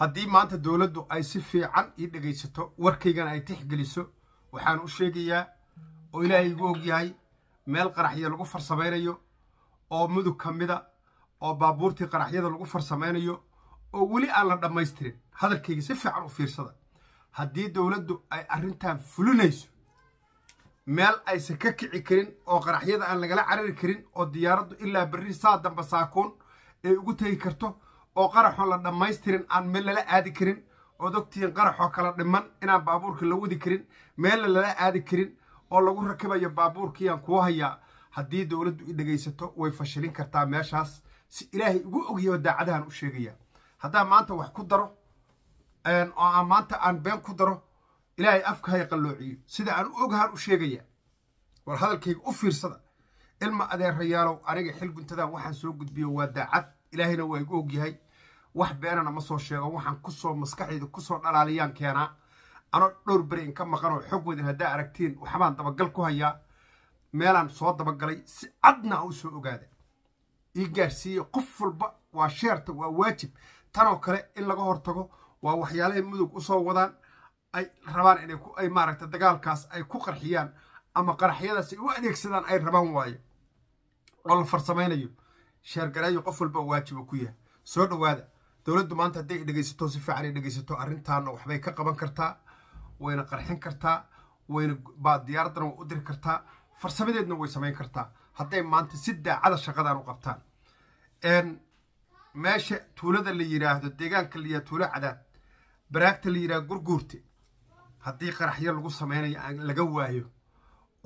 haddii maanta dowladdu ay si fiican ii dhegaysato warkaygana ay tixgeliso waxaan u sheegayaa oo ilaahay igu og yahay meel qaraxya lagu farsamaynayo oo mudug ka mida oo baabuurtii qaraxyada lagu farsamaynayo oo weli aan la dhammaystirin hadalkayga si fiican u fiirsada haddii dowladdu ay arrintan fulinayso meel aysan ka kici karin oo qaraxyada aan lagala carari karin oo diyaaraddu ilaa berri saa damba saakuun ay ugu tegi karto oo qaraxoo la dhammaystirin aan meel lala aadi karin ood ogtihiin qaraxoo kala dhiman inaan baabuurka la wadi karin meelna lala aadi karin oo lagu rakibayo baabuurkiiyaan kuu hayaa haddii dowladdu i dhegaysato way fashilin kartaa meeshaas si ilaahay ugu ogyaho daacadahan u sheegaya haddaan maanta wax ku daro oo aan maanta aan been ku daro ilaahay afka haya qalloociyo sida aan u oghaan u sheegaya war hadalkayga u fiirsada ilma adeerayaalow aniga xil guntadan waxaan soo gudbiyo waa daacad ilaahayna waa igu ogyahay wax beenana ma soo sheego waxaan kusoo maskaxdayda kusoo dhalaaliyaan keenaa anoo dhowr beri inka ka maqanoo xog wadin haddaa aragtiin waxbaan dabagal ku hayaa meelaan soo dabagalay si cadna u soo ogaada ii gaarsiiye qof walba waa sheerta waa waajib tanoo kale in laga hortago waa waxyaalahay mudug usoo wadaan ay rabaan inay maaragta dagaalkaas ay ku qarxiyaan ama qaraxyadaas ay u adeegsadaan ay rabaan waayo oo la farsamaynayo sheergareeyo qof walba waajiba ku yahay soo dhawaada dowladdu maanta hadday dhegaysato si fiican ay dhegaysato arrintaana waxbay ka qaban kartaa wayna qarxin kartaa wayna baa diyaaraddana way u diri kartaa farsamadeedna way samayn kartaa hadday maanta si daacada shaqadaan u qabtaan meesha tuulada la yidhaahdo deegaanka la yidhahdo tuula cadaad baraagta la yidhahdo gurguurte haddii qaraxyo lagu samaynayo laga waayo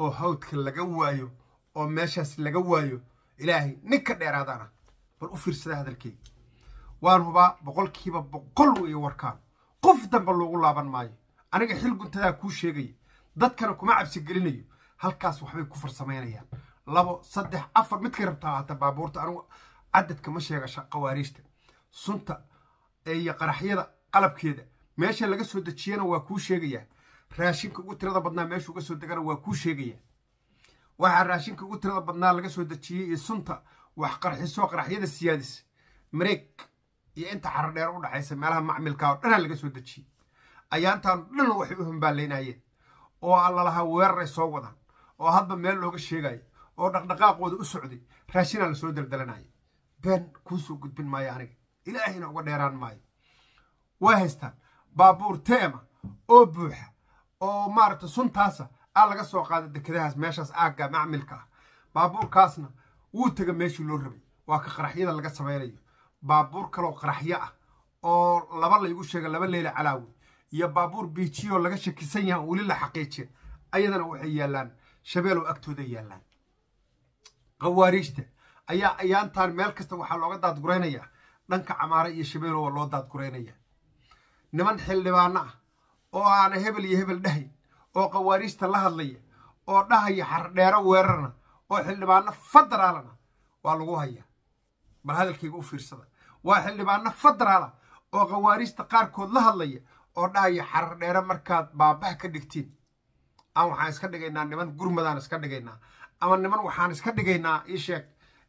oo hawdka laga waayo oo meeshaas laga waayo ilaahay ninka dheeraadaana bal u fiirsada hadalkeyga waan hubaa boqolkiiba boqol iyo warkaan qof dambe loogu laaban maayo aniga xil guntadaa kuu sheegaya dadkana kuma cabsigelinayo halkaas waxbay ku farsamaynayaan labo saddex afar midkay rabtaa hata baabuurta anigu cadadka ma sheega qawaariijta sunta iyo qaraxyada qalabkeeda meesha laga soo dejiyana waa kuu sheegaya raashinka ugu tirada badnaa meesha uga soo degana waa kuu sheegaya waxaa raashinka ugu tirada badnaa laga soo dejiyey iyo sunta wax qarxiso qaraxyada siyaadis mareeg iyo inta caro dheer u dhaxaysa meelaha macmilka oo dhanaa laga soo dejiyey ayaantan dhan waxay u hambaalaynayeen oo allalahaa weeraray soo wadaan oo hadba meel looga sheegayo oo dhaqdhaqaaqooda u socday raashinaa la soo daldalanaya been kuusoo gudbin maayo aniga ilaahayna uga dheeraan maayo waa haystaan baabuur teema oo buuxa oo maaragta suntaasa aa laga soo qaada dekedahaas meeshaas aagga macmilka ah baabuurkaasna wuu tega meeshii loo rabay waa ka qaraxyada laga samaynayo baabuur kaloo qaraxyo ah oo laba laygu sheega laba leyla calaawi iyo baabuur biijiyoo laga shakisan yahay weli la xaqiijin ayadana waxay yaallaan shabeeloo agtooda yaallaan khawaariijta ayaa ayaantan meel kasta waxaa looga daadguraynayaa dhanka camaare iyo shabeelowa loo daadguraynaya niman xildhibaano ah oo aana hebel iyo hebel dhahay oo khawaariijta la hadlaya oo dhahaya xardheero weerarna oo xildhibaano fadaraalana waa lagu hayaa bal hadalkayga u fiirsada waa xildhibaano federaala oo khawaariijta qaarkood la hadlaya oo dhahaya xarar dheere markaad baabah ka dhigtiin ama waxaan iska dhigaynaa niman gurmadaan iska dhigaynaa ama niman waxaan iska dhigaynaa sheeg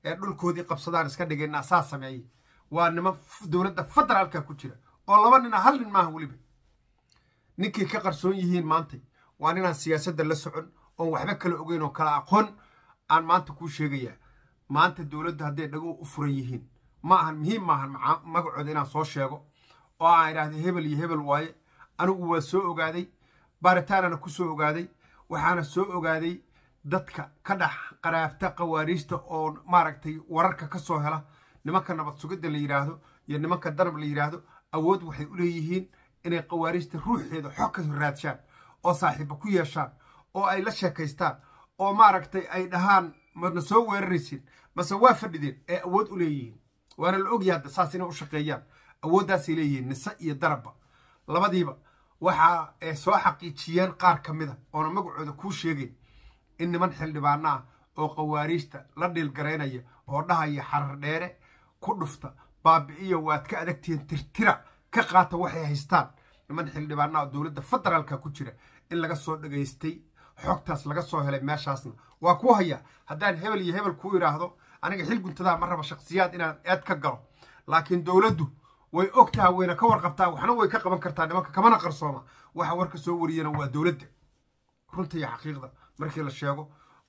ee dhulkoodii qabsadaan iska dhigaynaa saa sameeye waa niman dowladda federaalka ku jira oo laba nina ah, hal nin maaha weliba ninkay ka qarsoon yihiin maanta waa ninaan siyaasadda la socon oon waxba kala ogeyn oo kala aqoon aan maanta kuu sheegayaa maanta dowladda hadday dhago u furan yihiin ma ahan muhiim maahan magacooda inaan soo sheego oo aan idhaahda hebel iyo hebel waaye anigu waa soo ogaaday baaritaanana ku soo ogaaday waxaana soo ogaaday dadka ka dhex qaraabta khawaariijta oo maaragtay wararka ka soo hela nimanka nabad sugidda la yidhaahdo iyo nimanka danab la yidhaahdo awood waxay u leeyihiin inay khawaariijta ruuxeeda xog ka raadshaan oo saaxiiba ku yeeshaan oo ay la sheekaystaan oo maaragtay ay dhahaan mana soo weeraraysiin mase waa fadhideen ee awood u leeyihiin waana la ogyahay hadda saas inay u shaqeeyaan awooddaasay leeyihiin nise iyo darabba labadiiba waxaa ay soo xaqiijiyeen qaar ka mid ah oona magacooda kuu sheegayn in niman xildhibaanaa ah oo qawaariijta la dhiilgaraynaya oo dhahaya xarardheere ku dhufta baabi'iya waad ka adagtihiin tirtira ka qaata waxay haystaan niman ah oo dowladda federaalka ku jira in laga soo dhagaystay xogtaas laga soo helay meeshaasna waa ku hayaa haddaan hebel iyo hebel kuu idhaahdo aniga xilguntadaa ma raba shaksiyaad inaan eed ka galo laakiin dowladdu way ogtaha wayna ka warqabtaa waxna way ka qaban kartaa nimanka kamana qarsooma waxa warka soo wariyana waa dowladda runta iyo xaqiiqda markii la sheego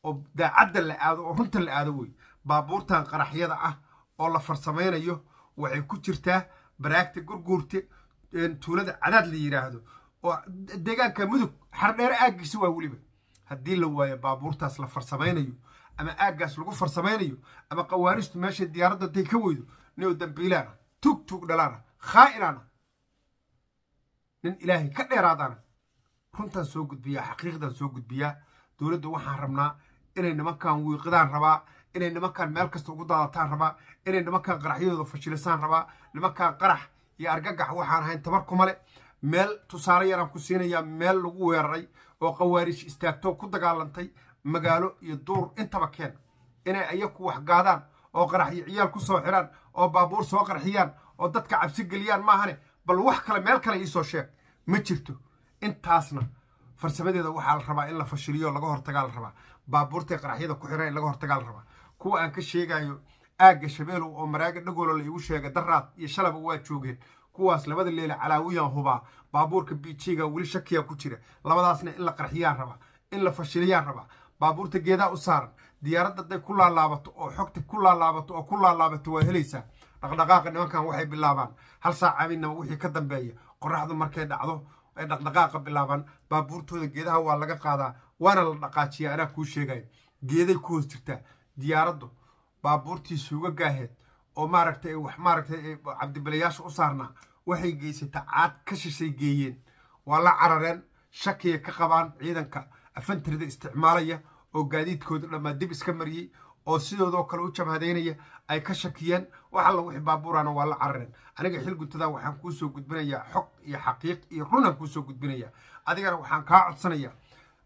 oo daacadda la aado oo runta la aado wey baabuurtan qaraxyada ah oo la farsamaynayo waxay ku jirtaa baraagta gurguurte tuulada cadaad la yidhaahdo oo deegaanka mudug xardheere aaggiisa waa weliba haddii la waayo baabuurtaas la farsamaynayo ama aaggaas lagu farsamaynayo ama qawaanistu meeshay diyaaradda day ka weydo nio dambiilaana tug tuug dhalaana khaa'inaana nin ilaahay ka dheeraadaana runtaan soo gudbiyaa xaqiiqdaan soo gudbiyaa dowladda waxaan rabnaa inay nimankan wiiqidaan rabaa inay nimankan meel kasta ugu daadataan rabaa inay nimankan qaraxyadooda fashilisaan rabaa nimankan qarax iyo argagax waxaan ahayn tabar kumale meel tusaale yaraan ku siinayaa meel lagu weeraray oo qawaariij istaagtoo ku dagaalantay magaalo iyo duur intaba keen inay wax gaadaan oo qaraxyo ciyaal ku soo xidhaan oo baabuur soo qarxiyaan oo dadka cabsi geliyaan maahane bal wax kale meel kale iisoo sheeg ma jirto intaasna farsamadeeda waxaa la rabaa in la fashiliyo laga hortagaa la rabaa baabuurtay qaraxyada ku xidhaan in laga hortagaa la rabaa kuwa aan ka sheegayo aagga shabeelow oo maraaga dhagoolo la igu sheegay daraad iyo shalaba waa joogeen kuwaas labada leele calaawiyaan hubaa baabuurka bj-ga weli shakiyaa ku jira labadaasna in la qarxiyaan rabaa in la fashiliyaan rabaa baabuurta geedaha u saaran diyaarad hadday ku laalaabato oo xogta ku laalaabato oo ku laalaabato waa helaysaa dhaqdhaqaaqa nimankan waxay bilaabaan hal saacaabinama wixii ka dambeeya qoraxdu markay dhacdo ay dhaqdhaqaaqa bilaabaan baabuurtooda geedaha waa laga qaadaa waana la dhaqaajiya anaa kuu sheegaya geeday ku hoos jirtaa diyaaraddu baabuurtiisu uga gaaheed oo maaragtay wax maaragtay cabdibilayaasha u saarnaa waxay geysata caad ka shishay geeyeen waa la carareen shakiya ka qabaan ciidanka afantirida isticmaalaya oo gaadiidkooda dhammaan dib iska mariyey oo sidoodoo kale u jabhadaynaya ay ka shakiyeen wax alla wixi baabuurana waa la carareen aniga xilguntadan waxaan kuu soo gudbinayaa xog iyo xaqiiq iyo runan kuusoo soo gudbinayaa adigana waxaan kaa codsanayaa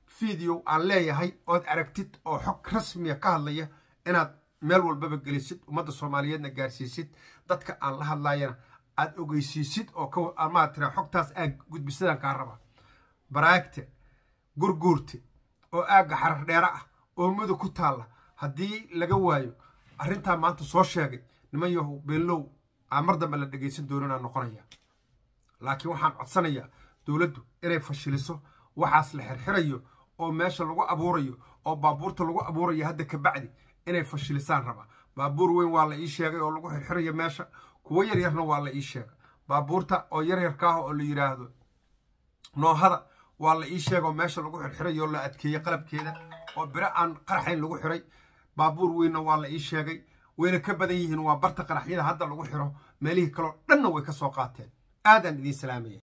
fideow aan leeyahay ood aragtid oo xog rasmiya ka hadlaya inaad meel walbaba gelisid ummadda soomaaliyeedna gaarsiisid dadka aan la hadlaayana aad ogeysiisid oo maatira xogtaas aan gudbisadaan kaa raba baraagte gurguurte oo aagga xarar dheere ah oomada ku taalla haddii laga waayo arrintaa maanta soo sheegay niman yahow beenlow aa mar dambe la dhegaysan doonanaa noqonaya laakiin waxaan codsanayaa dowladdu inay fashiliso waxaas la xirxirayo oo meesha lagu abuurayo oo baabuurta lagu abuurayo hadda kabacdi inay fashilisaan rabaa baabuur weyn waa la ii sheegay oo lagu xirxirayo meesha kuwo yaryarna waa la ii sheegay baabuurta oo yaryarka ah oo la yidhaahdo noohada waa la ii sheegoo meesha lagu xirxiray oo la adkeeyey qalabkeeda oo biro aan qaraxayn lagu xiray baabuur weynna waa la ii sheegay wayna ka badan yihiin waa barta qaraxyada hadda lagu xiro meelihii kaleo dhanna way ka soo qaateen aadaan idiin salaamaya